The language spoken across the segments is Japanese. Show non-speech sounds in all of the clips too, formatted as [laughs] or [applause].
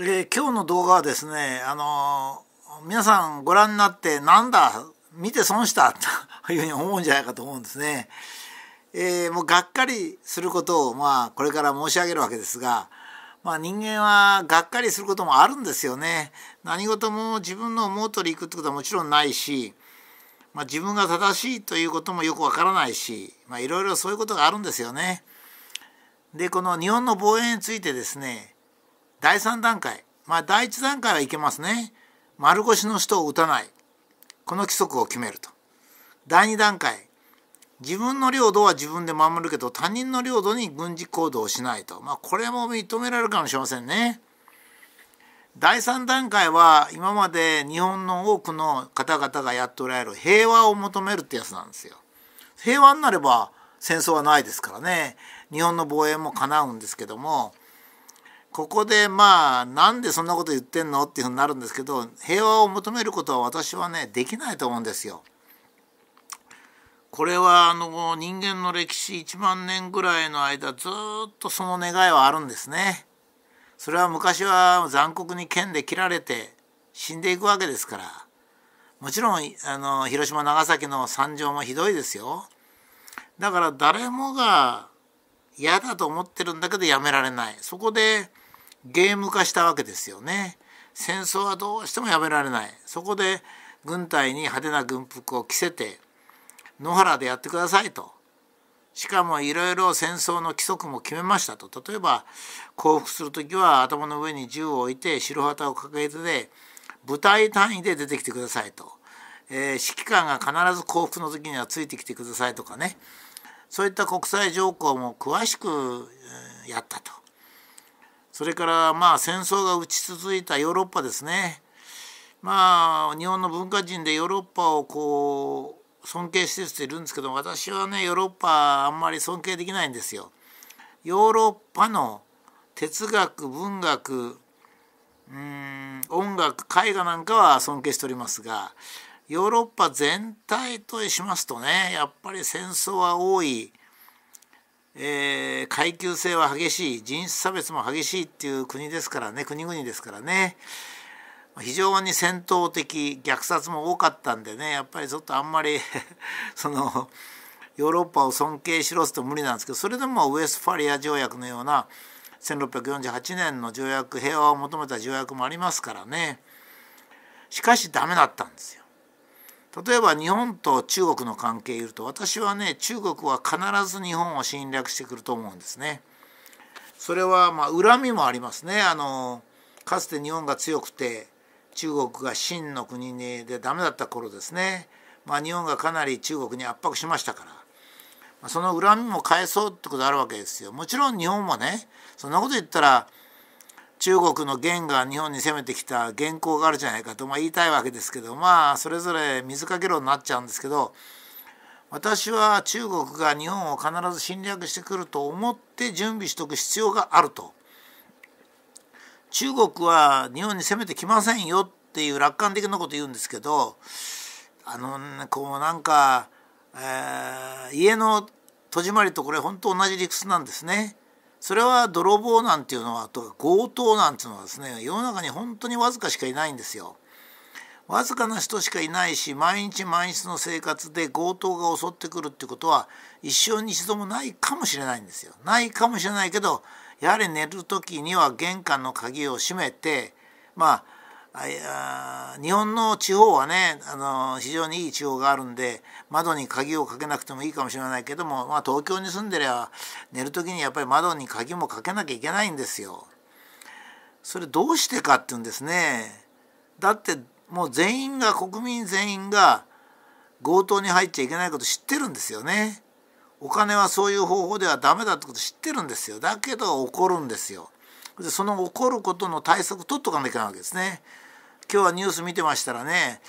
え今日の動画はですねあの皆さんご覧になってなんだ見て損したというふうに思うんじゃないかと思うんですね。えー、もうがっかりすることを、まあ、これから申し上げるわけですが、まあ、人間はがっかりすることもあるんですよね。何事も自分の思う通りいくってことはもちろんないし、まあ、自分が正しいということもよくわからないし、まあ、いろいろそういうことがあるんですよね。でこの日本の防衛についてですね第3段階まあ第1段階はいけますね丸腰の人を打たないこの規則を決めると第2段階自分の領土は自分で守るけど他人の領土に軍事行動をしないとまあこれも認められるかもしれませんね。第3段階は今まで日本の多くの方々がやっておられる平和を求めるってやつなんですよ。平和になれば戦争はないですからね日本の防衛も叶うんですけどもここでまあなんでそんなこと言ってんのっていうふうになるんですけど平和を求めることは私はねできないと思うんですよ。これはあの人間の歴史1万年ぐらいの間ずっとその願いはあるんですね。それは昔は残酷に剣で切られて死んでいくわけですからもちろんあの広島長崎の惨状もひどいですよ。だから誰もが嫌だと思ってるんだけどやめられない。そこでゲーム化したわけですよね。戦争はどうしてもやめられないそこで軍隊に派手な軍服を着せて野原でやってくださいとしかもいろいろ戦争の規則も決めましたと例えば降伏する時は頭の上に銃を置いて白旗を掲げてで部隊単位で出てきてくださいと、えー、指揮官が必ず降伏の時にはついてきてくださいとかねそういった国際条項も詳しくやったと。それからまあ戦争が打ち続いたヨーロッパですねまあ日本の文化人でヨーロッパをこう尊敬してる人いるんですけど私はねヨーロッパあんまり尊敬できないんですよ。ヨーロッパの哲学文学うん音楽絵画なんかは尊敬しておりますがヨーロッパ全体としますとねやっぱり戦争は多いえー、階級性は激しい人種差別も激しいっていう国ですからね国々ですからね非常に戦闘的虐殺も多かったんでねやっぱりちょっとあんまり [laughs] そのヨーロッパを尊敬しろすと無理なんですけどそれでもウエスファリア条約のような1648年の条約平和を求めた条約もありますからねしかしダメだったんですよ。例えば日本と中国の関係いると私はね中国は必ず日本を侵略してくると思うんですね。それはま恨みもありますねあのかつて日本が強くて中国が真の国で駄目だった頃ですね、まあ、日本がかなり中国に圧迫しましたから。その恨みも返そうってことあるわけですよ。もちろん日本もねそんなこと言ったら中国の元が日本に攻めてきた原稿があるじゃないかと、まあ、言いたいわけですけどまあそれぞれ水かけ論になっちゃうんですけど私は中国が日本を必ず侵略してくると思って準備しておく必要があると。中国は日本に攻めてきませんよっていう楽観的なこと言うんですけどあのこうなんか、えー、家の戸締まりとこれ本当同じ理屈なんですね。それは泥棒なんていうのはとか強盗なんていうのはですね世の中に本当にわずかしかいないんですよ。わずかな人しかいないし毎日毎日の生活で強盗が襲ってくるってことは一生に一度もないかもしれないんですよ。ないかもしれないけどやはり寝る時には玄関の鍵を閉めてまああ日本の地方はねあの非常にいい地方があるんで窓に鍵をかけなくてもいいかもしれないけども、まあ、東京に住んでりゃ寝る時にやっぱり窓に鍵もかけなきゃいけないんですよ。それどうしてかっていうんですね。だってもう全員が国民全員が強盗に入っちゃいけないこと知ってるんですよね。お金はそういう方法ではダメだってこと知ってるんですよ。だけど怒るんですよ。でその起こることの対策取っとかなきゃいけないわけですね。今日はニュース見てましたらね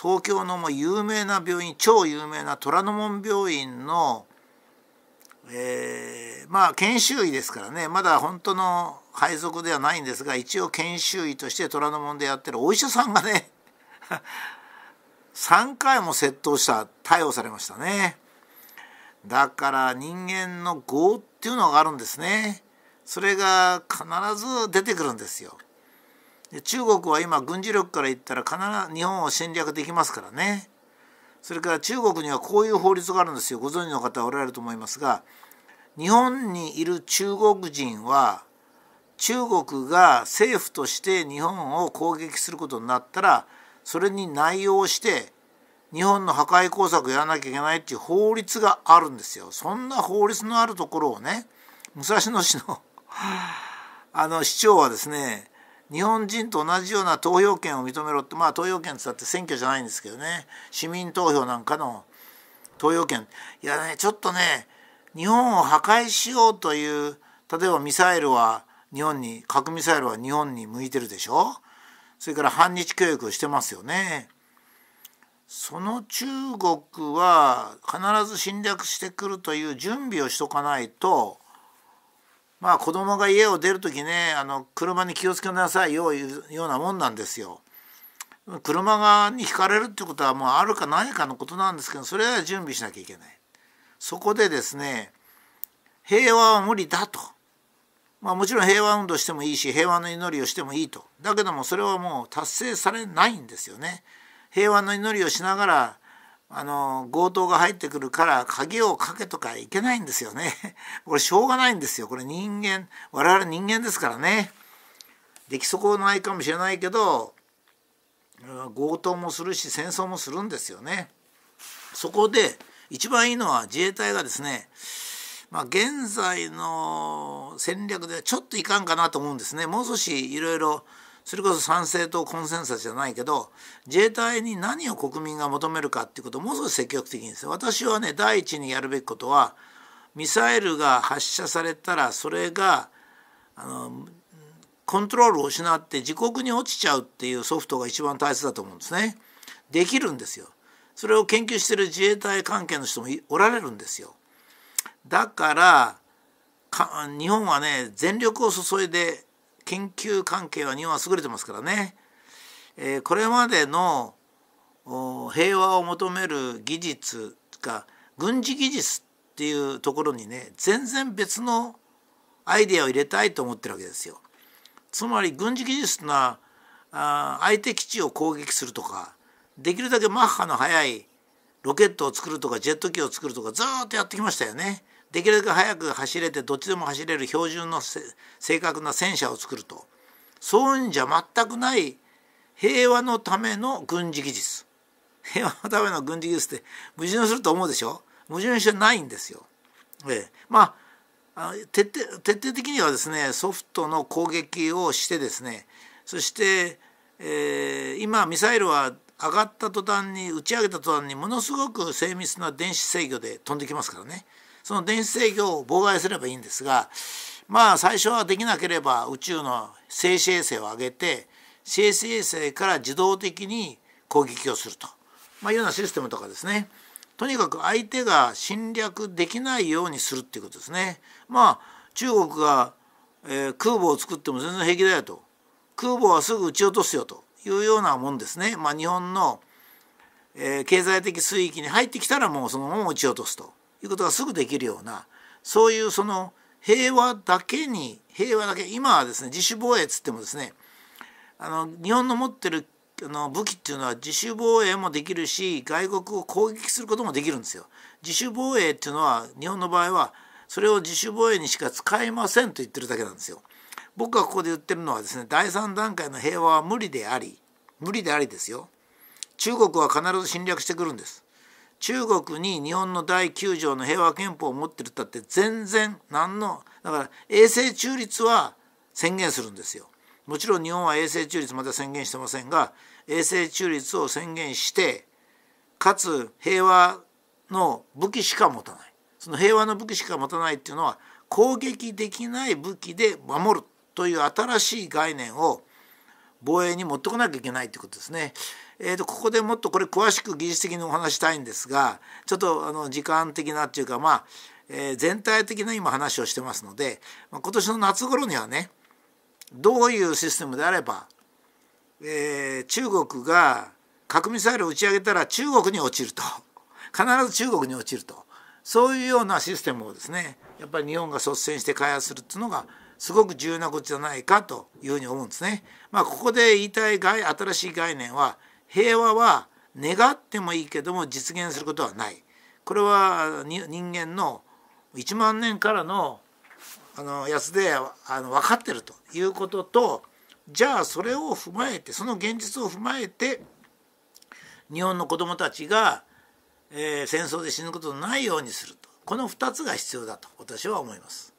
東京のもう有名な病院超有名な虎ノ門病院の、えー、まあ研修医ですからねまだ本当の配属ではないんですが一応研修医として虎ノ門でやってるお医者さんがね3 [laughs] 回も窃盗した逮捕されましたねだから人間の業っていうのがあるんですね。それが必ず出てくるんですよ。で中国は今軍事力から言ったら必ず日本を侵略できますからね。それから中国にはこういう法律があるんですよ。ご存知の方はおられると思いますが、日本にいる中国人は中国が政府として日本を攻撃することになったらそれに内容して日本の破壊工作をやらなきゃいけないっていう法律があるんですよ。そんな法律のあるところをね武蔵野市のあの市長はですね日本人と同じような投票権を認めろってまあ投票権って言ったって選挙じゃないんですけどね市民投票なんかの投票権いやねちょっとね日本を破壊しようという例えばミサイルは日本に核ミサイルは日本に向いてるでしょそれから反日教育をしてますよね。その中国は必ず侵略してくるという準備をしとかないとまあ子供が家を出る時ねあの車に気をつけなさいよいうようなもんなんですよ。車側にひかれるってことはもうあるかないかのことなんですけどそれは準備しなきゃいけない。そこでですね平和は無理だと。まあ、もちろん平和運動してもいいし平和の祈りをしてもいいとだけどもそれはもう達成されないんですよね。平和の祈りをしながらあの強盗が入ってくるから鍵をかけとかいけないんですよね。[laughs] これしょうがないんですよ。これ人間我々人間ですからね。できそないかもしれないけど強盗もするし戦争もするんですよね。そこで一番いいのは自衛隊がですねまあ、現在の戦略ではちょっといかんかなと思うんですね。もう少しいろいろそれこそ賛成とコンセンサスじゃないけど自衛隊に何を国民が求めるかっていうことをもう少し積極的にです私はね第一にやるべきことはミサイルが発射されたらそれがあのコントロールを失って自国に落ちちゃうっていうソフトが一番大切だと思うんですね。できるんですよ。それを研究してる自衛隊関係の人もおられるんですよ。だから日本はね全力を注いで研究関係は日本は優れてますからね、えー、これまでの平和を求める技術か軍事技術っていうところにね全然別のアイデアを入れたいと思ってるわけですよ。つまり軍事技術なあ相手基地を攻撃するとかできるだけマッハの速いロケットを作るとかジェット機を作るとかずっとやってきましたよね。できるだけ早く走れてどっちでも走れる標準の正確な戦車を作るとそういうんじゃ全くない平和のための軍事技術 [laughs] 平和のための軍事技術って矛盾すると思うでしょ矛盾してないんですよ。ええ、まあ徹底徹底的にはですねソフトの攻撃をしてですねそして、えー、今ミサイルは上がった途端に打ち上げた途端にものすごく精密な電子制御で飛んできますからね。その電子制御を妨害すればいいんですがまあ最初はできなければ宇宙の静止衛星を上げて静止衛星から自動的に攻撃をすると、まあ、いうようなシステムとかですねとにかく相手が侵略できないようにするっていうことですね。まあ中国が、え空母を作っても全然平気だよと空母はすぐ撃ち落とすよというようなもんですね。まあ、日本の、え経済的水域に入ってきたらもうそのまま撃ち落とすということがすぐできるようなそういうその平和だけに平和だけ今はですね自主防衛っつってもですねあの日本の持ってるあの武器っていうのは自主防衛もできるし外国を攻撃することもできるんですよ。自主防衛っていうのは日本の場合はそれを自主防衛にしか使えませんと言ってるだけなんですよ。僕がここで言ってるのはですね第3段階の平和は無理であり無理でありですよ。中国は必ず侵略してくるんです。中国に日本の第9条の平和憲法を持ってるったって全然何のだから衛星中立は宣言するんですよ。もちろん日本は永世中立まだ宣言してませんが永世中立を宣言してかつ平和の武器しか持たないその平和の武器しか持たないっていうのは攻撃できない武器で守るという新しい概念を防衛に持ってこなきゃいけないということですね。えー、とここでもっとこれ詳しく技術的にお話したいんですがちょっとあの時間的なっていうかまあ、えー、全体的な今話をしてますので、まあ、今年の夏頃にはねどういうシステムであれば、えー、中国が核ミサイルを打ち上げたら中国に落ちると [laughs] 必ず中国に落ちるとそういうようなシステムをですねやっぱり日本が率先して開発するっていうのがすごく重要なことじゃないかというふうに思うんですね。まあ、ここで言いたい新しい概念は平和は願ってもいいけども実現することはないこれは人間の1万年からのあのやつであの分かってるということとじゃあそれを踏まえてその現実を踏まえて日本の子どもたちが、えー、戦争で死ぬことのないようにするとこの2つが必要だと私は思います。